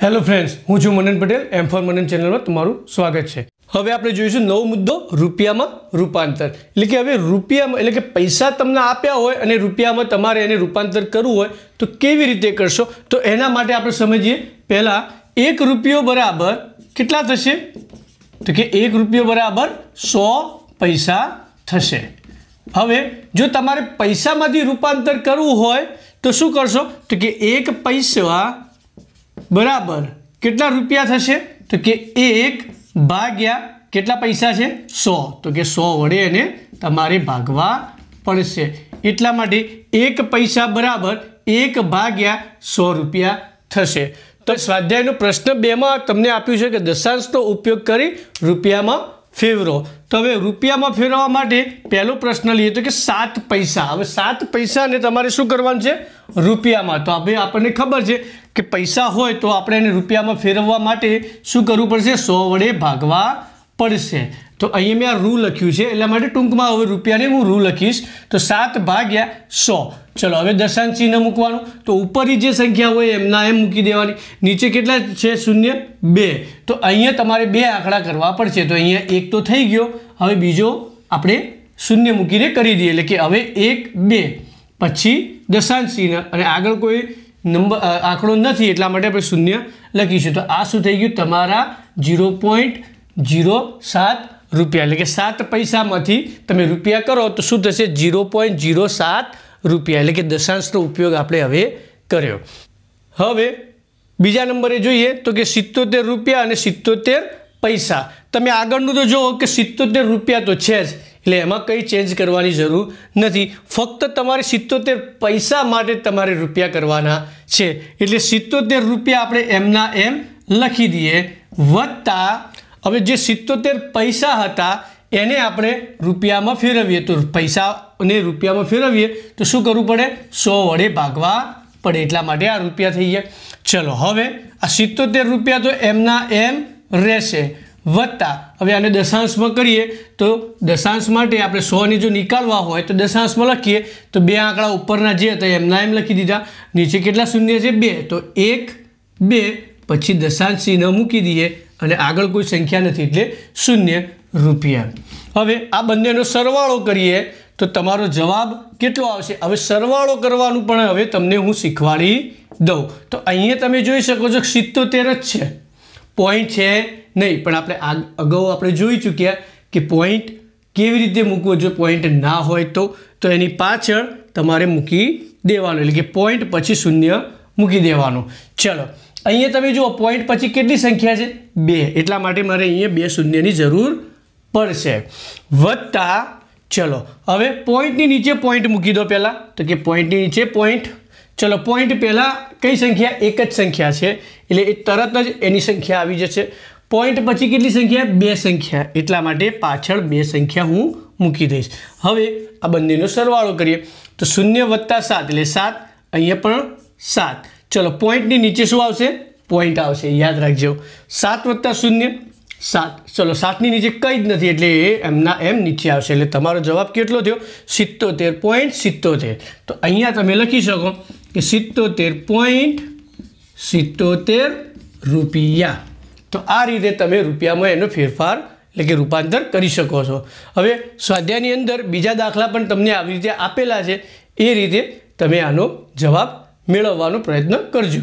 hello friends હું છું મનન પટેલ એમ four મનન ચેનલમાં તમારું સ્વાગત છે હવે આપણે જોઈશું નવો મુદ્દો રૂપિયામાં રૂપાંતર એટલે કે હવે રૂપિયામાં એટલે કે પૈસા તમને આપ્યા હોય અને રૂપિયામાં તમારે એને રૂપાંતર કરવું હોય તો કેવી રીતે કરશો તો એના માટે આપણે સમજીએ પહેલાં એક રૂપિયો બરાબર કેટલા થશે તો કે એક રૂપિયો બરાબર સો પૈસા થશે હવે જો તમારે પૈસામાંથી રૂપાંતર કરવું હોય તો શું કરશો તો કે એક પૈસા બરાબર કેટલા રૂપિયા થશે તો કે એક ભાગ્યા કેટલા પૈસા છે સો તો કે સો વડે એને તમારે ભાગવા પડશે એટલા માટે એક પૈસા બરાબર એક ભાગ્યા સો રૂપિયા થશે તો સ્વાધ્યાયનો પ્રશ્ન બેમાં તમને આપ્યું છે કે દશાંશનો ઉપયોગ કરી રૂપિયામાં ફેવરો તો હવે રૂપિયામાં ફેરવવા માટે પહેલો પ્રશ્ન લઈએ તો કે સાત પૈસા હવે સાત પૈસાને તમારે શું કરવાનું છે રૂપિયામાં તો હવે આપણને ખબર છે કે પૈસા હોય તો આપણે એને રૂપિયામાં ફેરવવા માટે શું કરવું પડશે સો વડે ભાગવા પડશે તો અહીંયા મેં આ રૂ લખ્યું છે એટલા માટે ટૂંકમાં હવે રૂપિયાને હું રૂ લખીશ તો સાત ભાગ્યા સો ચલો હવે દશાંશ ચિહ્ન મૂકવાનું તો ઉપરની જે સંખ્યા હોય એમના એમ મૂકી દેવાની નીચે કેટલા છે શૂન્ય બે તો અહીંયા તમારે બે આંકડા કરવા પડશે તો અહીંયા એક તો થઈ ગયો હવે બીજો આપણે શૂન્ય મૂકીને કરી દઈએ એટલે કે હવે એક બે પછી દશાંશ ચિહ્ન અને આગળ કોઈ નંબર આંકડો નથી એટલા માટે આપણે શૂન્ય લખીશું તો આ શું થઈ ગયું તમારા જીરો પોઈન્ટ જીરો સાત રૂપિયા એટલે કે સાત પૈસામાંથી તમે રૂપિયા કરો તો શું થશે જીરો પોઈન્ટ ઝીરો સાત રૂપિયા એટલે કે દશાંશનો ઉપયોગ આપણે હવે કર્યો હવે બીજા નંબરે જોઈએ તો કે સિત્તોતેર રૂપિયા અને સિત્તોતેર પૈસા તમે આગળનું તો જુઓ કે સિત્તોતેર રૂપિયા તો છે જ એટલે એમાં કંઈ ચેન્જ કરવાની જરૂર નથી ફક્ત તમારે સિત્તોતેર પૈસા માટે તમારે રૂપિયા કરવાના છે એટલે સિત્તોતેર રૂપિયા આપણે એમના એમ લખી દઈએ વત્તા હવે જે સિત્તોતેર પૈસા હતા એને આપણે રૂપિયામાં ફેરવીએ તો પૈસાને રૂપિયામાં ફેરવીએ તો શું કરવું પડે સો વડે ભાગવા પડે એટલા માટે આ રૂપિયા થઈ ગયા ચલો હવે આ સિત્તોતેર રૂપિયા તો એમના એમ રહેશે વત્તા હવે આને દશાંશમાં કરીએ તો દશાંશ માટે આપણે સોને જો નીકાળવા હોય તો દશાંશમાં લખીએ તો બે આંકડા ઉપરના જે હતા એમના એમ લખી દીધા નીચે કેટલા શૂન્ય છે બે તો એક બે પછી દશાંશ ચિહ્ન મૂકી દઈએ અને આગળ કોઈ સંખ્યા નથી એટલે શૂન્ય રૂપિયા હવે આ બંનેનો સરવાળો કરીએ તો તમારો જવાબ કેટલો આવશે હવે સરવાળો કરવાનું પણ હવે તમને હું શીખવાડી દઉં તો અહીંયા તમે જોઈ શકો છો સિત્તોતેર જ છે પોઈન્ટ છે નહીં પણ આપણે અગાઉ આપણે જોઈ ચૂક્યા કે પોઈન્ટ કેવી રીતે મૂકવો જો પોઈન્ટ ના હોય તો તો એની પાછળ તમારે મૂકી દેવાનું એટલે કે પોઈન્ટ પછી શૂન્ય મૂકી દેવાનું ચલો અહીંયા તમે જુઓ પોઈન્ટ પછી કેટલી સંખ્યા છે બે એટલા માટે મારે અહીંયા બે શૂન્યની જરૂર પડશે વત્તા ચલો હવે પોઈન્ટની નીચે પોઈન્ટ મૂકી દો પહેલાં તો કે પોઈન્ટની નીચે પોઈન્ટ ચલો પોઈન્ટ પહેલાં કઈ સંખ્યા એક જ સંખ્યા છે એટલે એ તરત જ એની સંખ્યા આવી જશે પોઈન્ટ પછી કેટલી સંખ્યા બે સંખ્યા એટલા માટે પાછળ બે સંખ્યા હું મૂકી દઈશ હવે આ બંનેનો સરવાળો કરીએ તો શૂન્ય વત્તા સાત એટલે સાત અહીંયા પણ સાત ચલો પોઈન્ટની નીચે શું આવશે પોઈન્ટ આવશે યાદ રાખજો સાત વત્તા શૂન્ય સાત ચલો સાતની નીચે કંઈ જ નથી એટલે એ એમના એમ નીચે આવશે એટલે તમારો જવાબ કેટલો થયો સિત્તોતેર પોઈન્ટ સિત્તોતેર તો અહીંયા તમે લખી શકો કે સિત્તોતેર પોઈન્ટ સિત્તોતેર રૂપિયા તો આ રીતે તમે રૂપિયામાં એનો ફેરફાર એટલે કે રૂપાંતર કરી શકો છો હવે સ્વાધ્યાયની અંદર બીજા દાખલા પણ તમને આવી રીતે આપેલા છે એ રીતે તમે આનો જવાબ મેળવવાનો પ્રયત્ન કરજો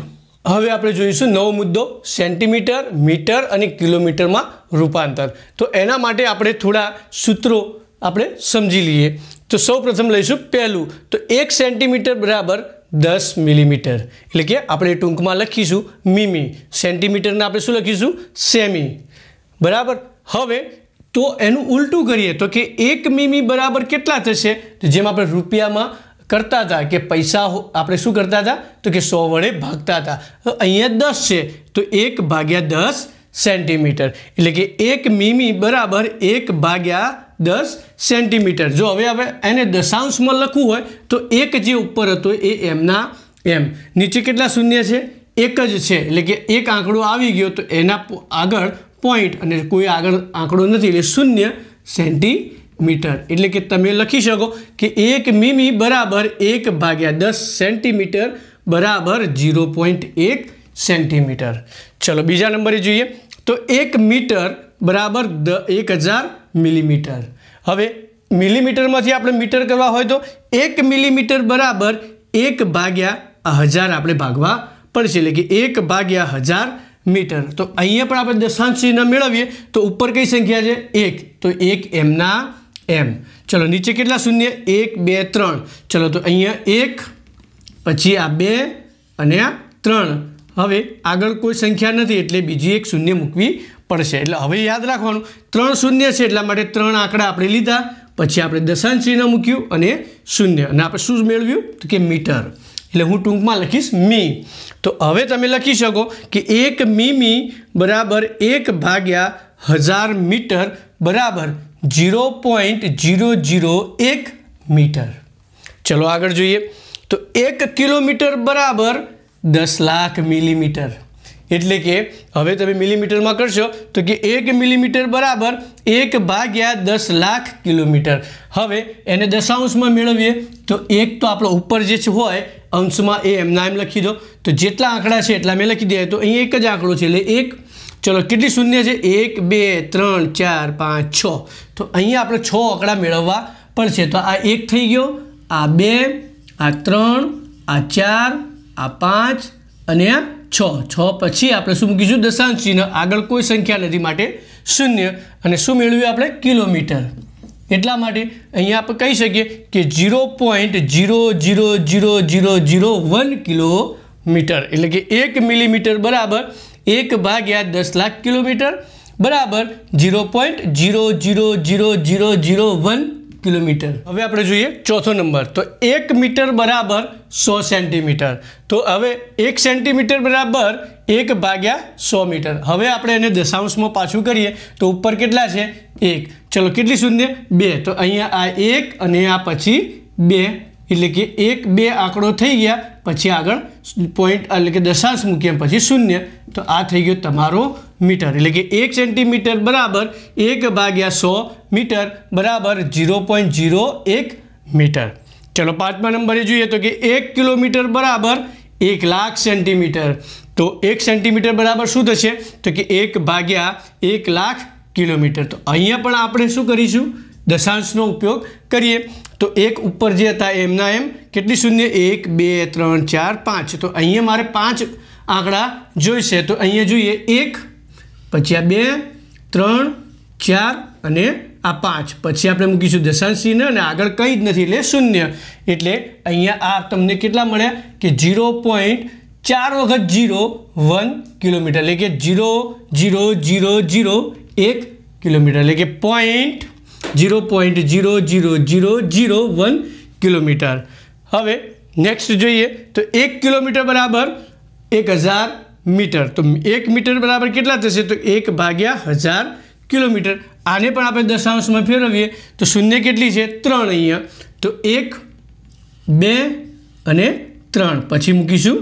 હવે આપણે જોઈશું નવો મુદ્દો સેન્ટીમીટર મીટર અને કિલોમીટરમાં રૂપાંતર તો એના માટે આપણે થોડા સૂત્રો આપણે સમજી લઈએ તો સૌ પ્રથમ લઈશું પહેલું તો એક સેન્ટીમીટર બરાબર દસ મિલીમીટર એટલે કે આપણે ટૂંકમાં લખીશું મીમી સેન્ટીમીટરને આપણે શું લખીશું સેમી બરાબર હવે તો એનું ઉલટું કરીએ તો કે એક મીમી બરાબર કેટલા થશે જેમ આપણે રૂપિયામાં કરતા હતા કે પૈસા આપણે શું કરતા હતા તો કે સો વડે ભાગતા હતા અહીંયા દસ છે તો એક ભાગ્યા દસ સેન્ટીમીટર એટલે કે એક મીમી બરાબર એક ભાગ્યા દસ સેન્ટીમીટર જો હવે હવે એને દશાંશમાં લખવું હોય તો એક જે ઉપર હતો એ એમના એમ નીચે કેટલા શૂન્ય છે એક જ છે એટલે કે એક આંકડો આવી ગયો તો એના આગળ પોઈન્ટ અને કોઈ આગળ આંકડો નથી એટલે શૂન્ય સેન્ટીમીટર એટલે કે તમે લખી શકો કે એક મીમી બરાબર એક ભાગ્યા દસ સેન્ટીમીટર બરાબર ઝીરો પોઈન્ટ એક સેન્ટીમીટર ચલો બીજા નંબરે જોઈએ તો એક મીટર બરાબર દ એક હજાર મિલીમીટર હવે મિલીમીટરમાંથી આપણે મીટર કરવા હોય તો એક મિલીમીટર બરાબર એક ભાગ્યા હજાર આપણે ભાગવા પડશે એટલે કે એક ભાગ્યા હજાર મીટર તો અહીંયા પણ આપણે દશાંશ ચિહ્ન મેળવીએ તો ઉપર કઈ સંખ્યા છે એક તો એક એમના એમ ચલો નીચે કેટલા શૂન્ય એક બે ત્રણ ચલો તો અહીંયા એક પછી આ બે અને આ ત્રણ હવે આગળ કોઈ સંખ્યા નથી એટલે બીજી એક શૂન્ય મૂકવી પડશે એટલે હવે યાદ રાખવાનું ત્રણ શૂન્ય છે એટલા માટે ત્રણ આંકડા આપણે લીધા પછી આપણે દશાંશ ચિહ્ન મૂક્યું અને શૂન્ય અને આપણે શું મેળવ્યું તો કે મીટર એટલે હું ટૂંકમાં લખીશ મી તો હવે તમે લખી શકો કે એક મીમી બરાબર એક ભાગ્યા હજાર મીટર બરાબર જીરો પોઈન્ટ જીરો જીરો એક મીટર ચલો આગળ જોઈએ તો એક કિલોમીટર બરાબર દસ લાખ મિલીમીટર એટલે કે હવે તમે મિલીમીટરમાં કરશો તો કે એક મિલીમીટર બરાબર એક ભાગ્યા દસ લાખ કિલોમીટર હવે એને દશાંશમાં મેળવીએ તો એક તો આપણો ઉપર જે હોય અંશમાં એ એમના એમ લખી દો તો જેટલા આંકડા છે એટલા મેં લખી દીધા તો અહીં એક જ આંકડો છે એટલે એક ચલો કેટલી શૂન્ય છે એક બે ત્રણ ચાર પાંચ છ તો અહીંયા આપણે છ આંકડા મેળવવા પડશે તો આ એક થઈ ગયો આ બે આ ત્રણ આ ચાર આ પાંચ અને આ છ છ પછી આપણે શું મૂકીશું દશાંશ ચિહ્ન આગળ કોઈ સંખ્યા નથી માટે શૂન્ય અને શું મેળવ્યું આપણે કિલોમીટર એટલા માટે અહીંયા આપણે કહી શકીએ કે zero point zero zero zero zero zero one kilometre એટલે કે એક મિલીમીટર બરાબર એક ભાગ્યા દસ લાખ કિલોમીટર બરાબર zero point zero zero zero zero zero one kilometre હવે આપણે જોઈએ ચોથો નંબર તો એક મીટર બરાબર સો સેન્ટીમીટર તો હવે એક સેન્ટીમીટર બરાબર એક ભાગ્યા સો મીટર હવે આપણે એને દશાંશમાં પાછું કરીએ તો ઉપર કેટલા છે એક ચલો કેટલી શૂન્ય બે તો અહીંયા આ એક અને આ પછી બે એટલે કે એક બે આંકડો થઈ ગયા પછી આગળ પોઈન્ટ એટલે કે દશાંશ મૂકીએ પછી શૂન્ય તો આ થઈ ગયો તમારો મીટર એટલે કે એક સેન્ટીમીટર બરાબર એક ભાગ્યા સો મીટર બરાબર ઝીરો પોઈન્ટ ઝીરો એક મીટર ચલો પાંચમા નંબરે જોઈએ તો કે એક કિલોમીટર બરાબર એક લાખ સેન્ટીમીટર તો એક સેન્ટીમીટર બરાબર શું થશે તો કે એક ભાગ્યા એક લાખ કિલોમીટર તો અહીંયા પણ આપણે શું કરીશું દશાંશનો ઉપયોગ કરીએ તો એક ઉપર જે હતા એમના એમ કેટલી શૂન્ય એક બે ત્રણ ચાર પાંચ તો અહીંયા મારે પાંચ આંકડા જોઈશે તો અહીંયા જોઈએ એક પછી આ બે ત્રણ ચાર અને આ પાંચ પછી આપણે મૂકીશું દશાંશ ચિહ્ન અને આગળ કંઈ જ નથી એટલે શૂન્ય એટલે અહીંયા આ તમને કેટલા મળ્યા કે ઝીરો પોઈન્ટ ચાર વખત ઝીરો વન કિલોમીટર એટલે કે ઝીરો ઝીરો ઝીરો ઝીરો એક કિલોમીટર એટલે કે point zero point zero zero zero zero one kilometre હવે નેક્સ્ટ જોઈએ તો એક કિલોમીટર બરાબર એક હજાર મીટર તો એક મીટર બરાબર કેટલા થશે તો એક ભાગ્યા હજાર કિલોમીટર આને પણ આપણે દશાંશમાં ફેરવીએ તો શૂન્ય કેટલી છે ત્રણ અહીંયા તો એક બે અને ત્રણ પછી મૂકીશું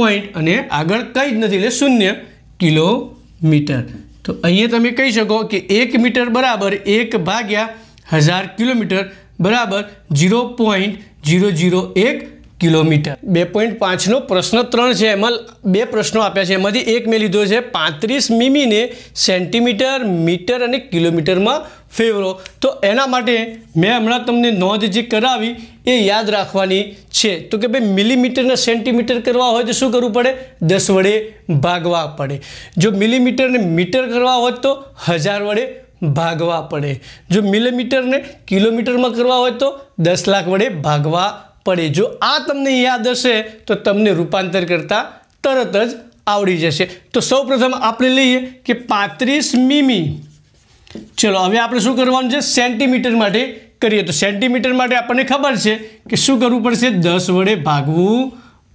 પોઈન્ટ અને આગળ કંઈ જ નથી એટલે શૂન્ય કિલોમીટર તો અહીંયા તમે કહી શકો કે એક મીટર બરાબર એક ભાગ્યા હજાર કિલોમીટર બરાબર ઝીરો પોઈન્ટ ઝીરો ઝીરો એક કિલોમીટર બે પોઈન્ટ પાંચનો પ્રશ્ન ત્રણ છે એમાં બે પ્રશ્નો આપ્યા છે એમાંથી એક મેં લીધો છે પાંત્રીસ મીમીને સેન્ટીમીટર મીટર અને કિલોમીટરમાં ફેરવો તો એના માટે મેં હમણાં તમને નોંધ જે કરાવી એ યાદ રાખવાની છે તો કે ભાઈ મિલીમીટરને સેન્ટીમીટર કરવા હોય તો શું કરવું પડે દસ વડે ભાગવા પડે જો મિલીમીટરને મીટર કરવા હોય તો હજાર વડે ભાગવા પડે જો મિલીમીટરને કિલોમીટરમાં કરવા હોય તો દસ લાખ વડે ભાગવા પડે જો આ તમને યાદ હશે તો તમને રૂપાંતર કરતાં તરત જ આવડી જશે તો સૌપ્રથમ આપણે લઈએ કે પાંત્રીસ મીમી ચલો હવે આપણે શું કરવાનું છે સેન્ટીમીટર માટે કરીએ તો સેન્ટીમીટર માટે આપણને ખબર છે કે શું કરવું પડશે દસ વડે ભાગવું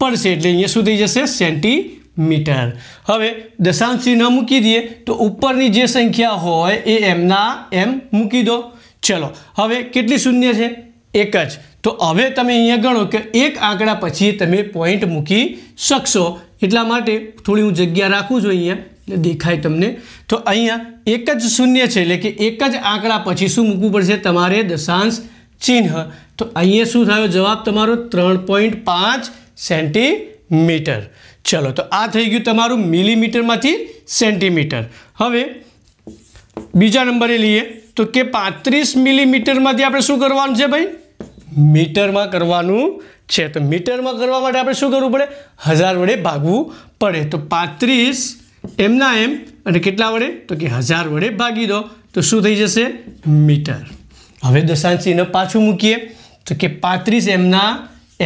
પડશે એટલે અહીંયા શું થઈ જશે સેન્ટીમીટર હવે દશાંશ ચિહ્ન મૂકી દઈએ તો ઉપરની જે સંખ્યા હોય એ એમના એમ મૂકી દો ચલો હવે કેટલી શૂન્ય છે એક જ તો હવે તમે અહીંયા ગણો કે એક આંકડા પછી તમે પોઈન્ટ મૂકી શકશો એટલા માટે થોડી હું જગ્યા રાખું છું અહીંયા એટલે દેખાય તમને તો અહીંયા એક જ શૂન્ય છે એટલે કે એક જ આંકડા પછી શું મૂકવું પડશે તમારે દશાંશ ચિહ્ન તો અહીંયા શું થયો જવાબ તમારો ત્રણ પોઈન્ટ પાંચ સેન્ટીમીટર ચલો તો આ થઈ ગયું તમારું મિલીમીટરમાંથી સેન્ટીમીટર હવે બીજા નંબરે લઈએ તો કે પાંત્રીસ મિલીમીટરમાંથી આપણે શું કરવાનું છે ભાઈ મીટરમાં કરવાનું છે તો મીટરમાં કરવા માટે આપણે શું કરવું પડે હજાર વડે ભાગવું પડે તો પાંત્રીસ એમના એમ અને કેટલા વડે તો કે હજાર વડે ભાગી દો તો શું થઈ જશે મીટર હવે દશાંશ પાછું મૂકીએ તો કે પાંત્રીસ એમના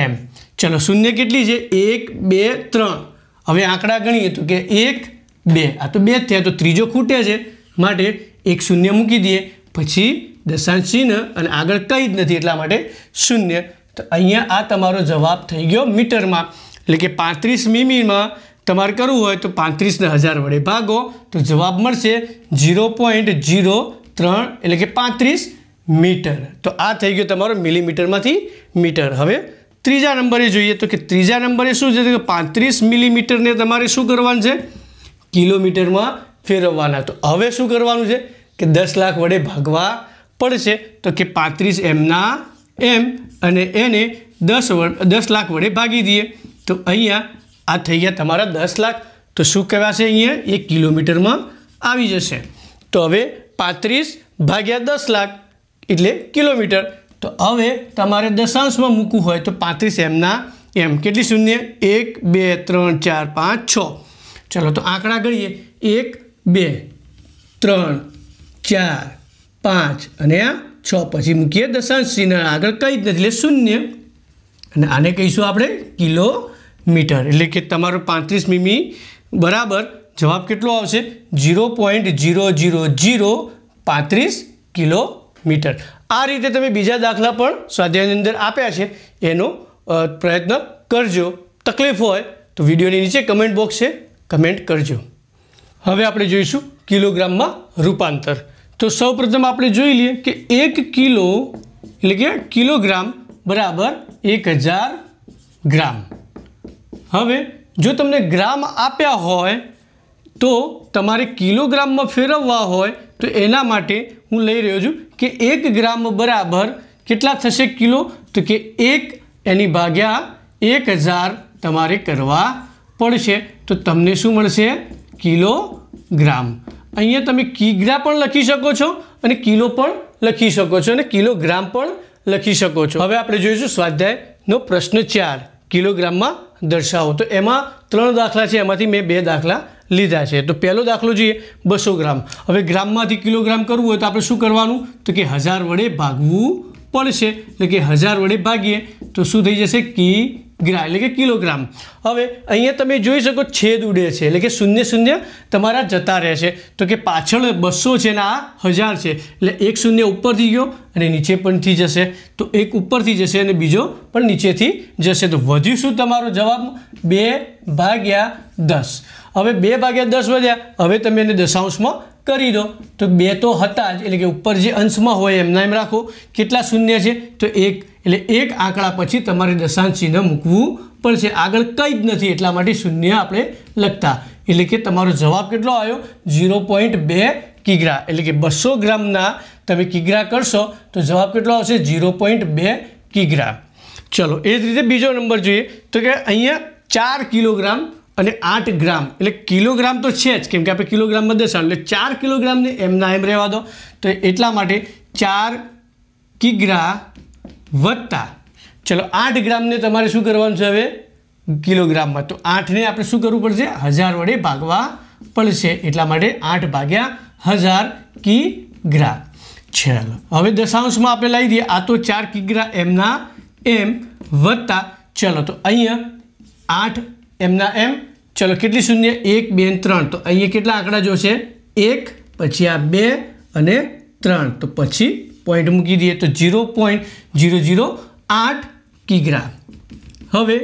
એમ ચલો શૂન્ય કેટલી છે એક બે ત્રણ હવે આંકડા ગણીએ તો કે એક બે આ તો બે થયા તો ત્રીજો ખૂટે છે માટે એક શૂન્ય મૂકી દઈએ પછી દશાંશ ચિહ્ન અને આગળ કંઈ જ નથી એટલા માટે શૂન્ય તો અહીંયા આ તમારો જવાબ થઈ ગયો મીટરમાં એટલે કે પાંત્રીસ મીમીમાં તમારે કરવું હોય તો પાંત્રીસને હજાર વડે ભાગો તો જવાબ મળશે ઝીરો પોઈન્ટ ઝીરો ત્રણ એટલે કે પાંત્રીસ મીટર તો આ થઈ ગયો તમારો મિલીમીટરમાંથી મીટર હવે ત્રીજા નંબરે જોઈએ તો કે ત્રીજા નંબરે શું છે તો કે પાંત્રીસ મિલીમીટરને તમારે શું કરવાનું છે કિલોમીટરમાં ફેરવવાના તો હવે શું કરવાનું છે કે દસ લાખ વડે ભાગવા પડશે તો કે પાંત્રીસ એમના એમ અને એને દસ દસ લાખ વડે ભાગી દઈએ તો અહીંયા આ થઈ ગયા તમારા દસ લાખ તો શું કહેવાશે અહીંયા એક કિલોમીટરમાં આવી જશે તો હવે પાંત્રીસ ભાગ્યા દસ લાખ એટલે કિલોમીટર તો હવે તમારે દશાંશમાં મૂકવું હોય તો પાંત્રીસ એમના એમ કેટલી શૂન્ય એક બે ત્રણ ચાર પાંચ છ ચલો તો આંકડા ગણીએ એક બે ત્રણ ચાર પાંચ અને આ છ પછી મૂકીએ દશાંશ ચિહ્ન આગળ કંઈ જ નથી એટલે શૂન્ય અને આને કહીશું આપણે કિલોમીટર એટલે કે તમારું પાંત્રીસ મીમી બરાબર જવાબ કેટલો આવશે zero point zero zero zero પાંત્રીસ કિલોમીટર આ રીતે તમે બીજા દાખલા પણ સ્વાધ્યાયની અંદર આપ્યા છે એનો પ્રયત્ન કરજો તકલીફ હોય તો વિડીયોની નીચે કમેન્ટ બોક્સ છે કમેન્ટ કરજો હવે આપણે જોઈશું કિલોગ્રામમાં રૂપાંતર તો સૌપ્રથમ આપણે જોઈ લઈએ કે એક કિલો એટલે કે કિલોગ્રામ બરાબર એક હજાર ગ્રામ હવે જો તમને ગ્રામ આપ્યા હોય તો તમારે કિલોગ્રામમાં ફેરવવા હોય તો એના માટે હું લઈ રહ્યો છું કે એક ગ્રામ બરાબર કેટલા થશે કિલો તો કે એક એની ભાગ્યા એક હજાર તમારે કરવા પડશે તો તમને શું મળશે કિલોગ્રામ અહીંયા તમે કિગ્રા પણ લખી શકો છો અને કિલો પણ લખી શકો છો અને કિલોગ્રામ પણ લખી શકો છો હવે આપણે જોઈશું સ્વાધ્યાયનો પ્રશ્ન ચાર કિલોગ્રામમાં દર્શાવો તો એમાં ત્રણ દાખલા છે એમાંથી મેં બે દાખલા લીધા છે તો પહેલો દાખલો જોઈએ બસો ગ્રામ હવે ગ્રામમાંથી કિલોગ્રામ કરવું હોય તો આપણે શું કરવાનું તો કે હજાર વડે ભાગવું પડશે એટલે કે હજાર વડે ભાગીએ તો શું થઈ જશે કી ગ્રા એટલે કે કિલોગ્રામ હવે અહીંયા તમે જોઈ શકો છેદ ઉડે છે એટલે કે શૂન્ય શૂન્ય તમારા જતા રહેશે તો કે પાછળ બસો છે ને આ હજાર છે એટલે એક શૂન્ય ઉપરથી ગયો અને નીચે પણથી જશે તો એક ઉપરથી જશે અને બીજો પણ નીચેથી જશે તો વધ્યું શું તમારો જવાબ બે ભાગ્યા દસ હવે બે ભાગ્યા દસ વધ્યા હવે તમે એને દશાંશમાં કરી દો તો બે તો હતા જ એટલે કે ઉપર જે અંશમાં હોય એમના એમ રાખો કેટલા શૂન્ય છે તો એક એટલે એક આંકડા પછી તમારે દશાંશ ચિહ્ન મૂકવું પડશે આગળ કંઈ જ નથી એટલા માટે શૂન્ય આપણે લખતા એટલે કે તમારો જવાબ કેટલો આવ્યો ઝીરો પોઈન્ટ બે કિગ્રા એટલે કે બસો ગ્રામના તમે કિગ્રા કરશો તો જવાબ કેટલો આવશે ઝીરો પોઈન્ટ બે કિગ્રા ચલો એ જ રીતે બીજો નંબર જોઈએ તો કે અહીંયા ચાર કિલોગ્રામ અને આઠ ગ્રામ એટલે કિલોગ્રામ તો છે જ કેમ કે આપણે કિલોગ્રામમાં દર્શાવ એટલે ચાર કિલોગ્રામને એમના એમ રહેવા દો તો એટલા માટે ચાર કિગ્રા વત્તા ચલો આઠ ગ્રામને તમારે શું કરવાનું છે હવે કિલોગ્રામમાં તો આઠને આપણે શું કરવું પડશે હજાર વડે ભાગવા પડશે એટલા માટે આઠ ભાગ્યા હજાર કી કિગ્રા ચલો હવે દશાંશમાં આપણે લાવી દઈએ આ તો ચાર કિગ્રા એમના એમ વત્તા ચલો તો અહીંયા આઠ એમના એમ ચલો કેટલી શૂન્ય એક બે ત્રણ તો અહીંયા કેટલા આંકડા જોશે એક પછી આ બે અને ત્રણ તો પછી પોઈન્ટ મૂકી દઈએ તો ઝીરો પોઈન્ટ ઝીરો ઝીરો આઠ કિગ્રા હવે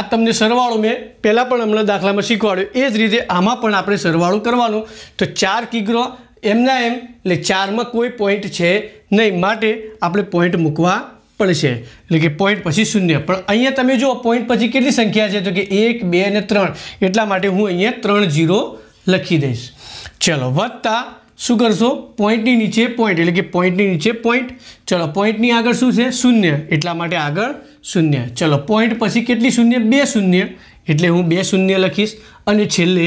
આ તમને સરવાળો મેં પહેલાં પણ હમણાં દાખલામાં શીખવાડ્યો એ જ રીતે આમાં પણ આપણે સરવાળો કરવાનો તો ચાર કિગ્રા એમના એમ એટલે ચારમાં કોઈ પોઈન્ટ છે નહીં માટે આપણે પોઈન્ટ મૂકવા પડશે એટલે કે પોઈન્ટ પછી શૂન્ય પણ અહીંયા તમે જો પોઈન્ટ પછી કેટલી સંખ્યા છે તો કે એક બે અને ત્રણ એટલા માટે હું અહીંયા ત્રણ જીરો લખી દઈશ ચલો વત્તા શું કરશો પોઈન્ટની નીચે પોઈન્ટ એટલે કે પોઈન્ટની નીચે પોઈન્ટ ચલો પોઈન્ટની આગળ શું છે શૂન્ય એટલા માટે આગળ શૂન્ય ચલો પોઈન્ટ પછી કેટલી શૂન્ય બે શૂન્ય એટલે હું બે શૂન્ય લખીશ અને છેલ્લે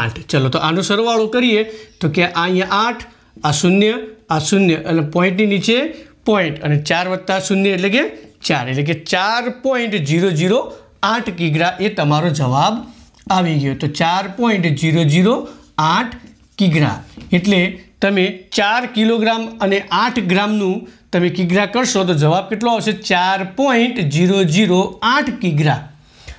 આઠ ચલો તો આનો સરવાળો કરીએ તો કે આ અહીંયા આઠ આ શૂન્ય આ શૂન્ય એટલે પોઈન્ટની નીચે પોઈન્ટ અને ચાર વત્તા શૂન્ય એટલે કે ચાર એટલે કે ચાર પોઈન્ટ ઝીરો જીરો આઠ કિગ્રા એ તમારો જવાબ આવી ગયો તો ચાર પોઈન્ટ ઝીરો ઝીરો આઠ કિગ્રા એટલે તમે ચાર કિલોગ્રામ અને આઠ ગ્રામનું તમે કિગ્રા કરશો તો જવાબ કેટલો આવશે ચાર પોઈન્ટ જીરો જીરો આઠ કિગ્રા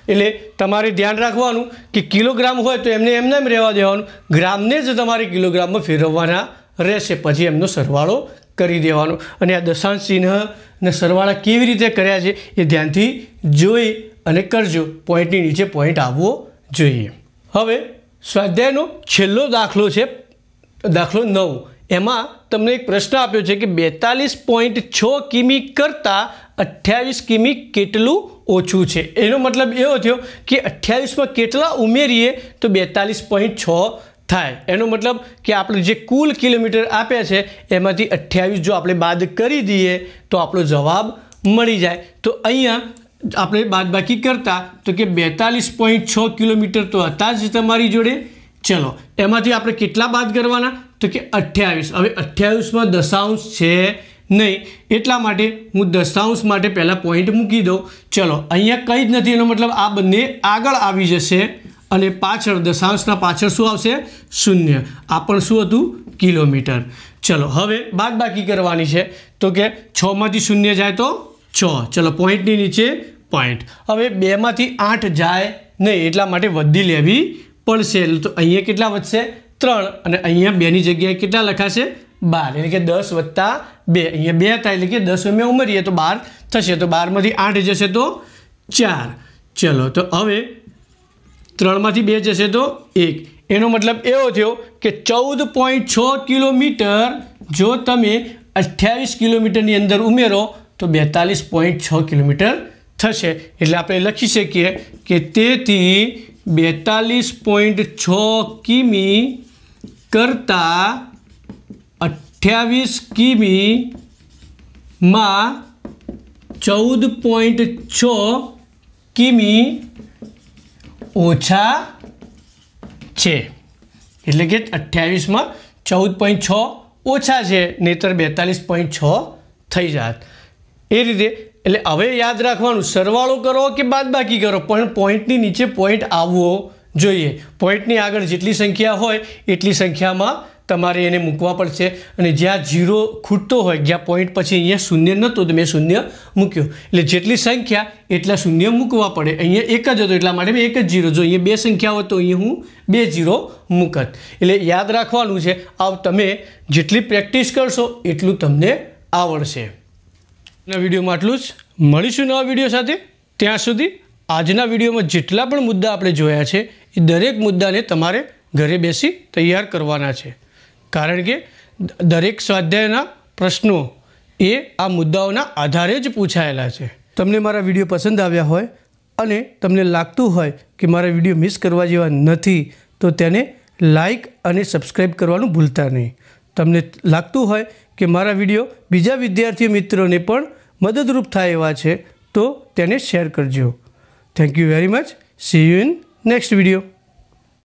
એટલે તમારે ધ્યાન રાખવાનું કે કિલોગ્રામ હોય તો એમને એમને એમ રહેવા દેવાનું ગ્રામને જ તમારે કિલોગ્રામમાં ફેરવવાના રહેશે પછી એમનો સરવાળો કરી દેવાનો અને આ દશાંશ ચિહ્નના સરવાળા કેવી રીતે કર્યા છે એ ધ્યાનથી જોઈ અને કરજો પોઈન્ટની નીચે પોઈન્ટ આવવો જોઈએ હવે સ્વાધ્યાયનો છેલ્લો દાખલો છે દાખલો નવ એમાં તમને એક પ્રશ્ન આપ્યો છે કે બેતાલીસ પોઈન્ટ છ કિમી કરતાં અઠ્યાવીસ કિમી કેટલું ઓછું છે એનો મતલબ એવો થયો કે અઠ્યાવીસમાં કેટલા ઉમેરીએ તો બેતાલીસ પોઈન્ટ છ થાય એનો મતલબ કે આપણે જે કુલ કિલોમીટર આપ્યા છે એમાંથી અઠ્યાવીસ જો આપણે બાદ કરી દઈએ તો આપણો જવાબ મળી જાય તો અહીંયા આપણે બાદબાકી કરતા તો કે બેતાલીસ પોઈન્ટ છ કિલોમીટર તો હતા જ તમારી જોડે ચલો એમાંથી આપણે કેટલા બાદ કરવાના તો કે અઠ્યાવીસ હવે અઠ્યાવીસમાં દશાંશ છે નહીં એટલા માટે હું દશાંશ માટે પહેલાં પોઈન્ટ મૂકી દઉં ચલો અહીંયા કંઈ જ નથી એનો મતલબ આ બંને આગળ આવી જશે અને પાછળ દશાંશના પાછળ શું આવશે શૂન્ય આ પણ શું હતું કિલોમીટર ચલો હવે બાદ બાકી કરવાની છે તો કે છમાંથી શૂન્ય જાય તો છ ચલો પોઈન્ટની નીચે પોઈન્ટ હવે બેમાંથી આઠ જાય નહીં એટલા માટે વધી લેવી પડશે એટલે તો અહીંયા કેટલા વધશે ત્રણ અને અહીંયા બેની જગ્યાએ કેટલા લખાશે બાર એટલે કે દસ વત્તા બે અહીંયા બે હતા એટલે કે દસ અમે ઉમરીએ તો બાર થશે તો બારમાંથી આઠ જશે તો ચાર ચલો તો હવે ત્રણમાંથી બે જશે તો એક એનો મતલબ એવો થયો કે ચૌદ પોઈન્ટ છ કિલોમીટર જો તમે અઠ્યાવીસ કિલોમીટરની અંદર ઉમેરો તો બેતાલીસ પોઈન્ટ છ કિલોમીટર થશે એટલે આપણે લખી શકીએ કે તેથી બેતાલીસ પોઈન્ટ છ કિમી કરતાં અઠ્યાવીસ કિમીમાં ચૌદ પોઈન્ટ છ કિમી ઓછા છે એટલે કે અઠ્યાવીસમાં ચૌદ પોઈન્ટ છ ઓછા છે નહીતર બેતાલીસ પોઈન્ટ છ થઈ જાત એ રીતે એટલે હવે યાદ રાખવાનું સરવાળો કરો કે બાદબાકી કરો પણ પોઈન્ટની નીચે પોઈન્ટ આવવો જોઈએ પોઈન્ટની આગળ જેટલી સંખ્યા હોય એટલી સંખ્યામાં તમારે એને મૂકવા પડશે અને જ્યાં જીરો ખૂટતો હોય જ્યાં પોઈન્ટ પછી અહીંયા શૂન્ય નહોતો તો મેં શૂન્ય મૂક્યો એટલે જેટલી સંખ્યા એટલા શૂન્ય મૂકવા પડે અહીંયા એક જ હતો એટલા માટે મેં એક જ ઝીરો જો અહીંયા બે સંખ્યા હોય તો અહીંયા હું બે જીરો મૂકત એટલે યાદ રાખવાનું છે આવ તમે જેટલી પ્રેક્ટિસ કરશો એટલું તમને આવડશે આજના વિડીયોમાં આટલું જ મળીશું નવા વિડીયો સાથે ત્યાં સુધી આજના વિડીયોમાં જેટલા પણ મુદ્દા આપણે જોયા છે એ દરેક મુદ્દાને તમારે ઘરે બેસી તૈયાર કરવાના છે કારણ કે દરેક સ્વાધ્યાયના પ્રશ્નો એ આ મુદ્દાઓના આધારે જ પૂછાયેલા છે તમને મારા વિડીયો પસંદ આવ્યા હોય અને તમને લાગતું હોય કે મારા વિડીયો મિસ કરવા જેવા નથી તો તેને લાઈક અને સબસ્ક્રાઈબ કરવાનું ભૂલતા નહીં તમને લાગતું હોય કે મારા વિડીયો બીજા વિદ્યાર્થી મિત્રોને પણ મદદરૂપ થાય એવા છે તો તેને શેર કરજો thank you very much see you in next video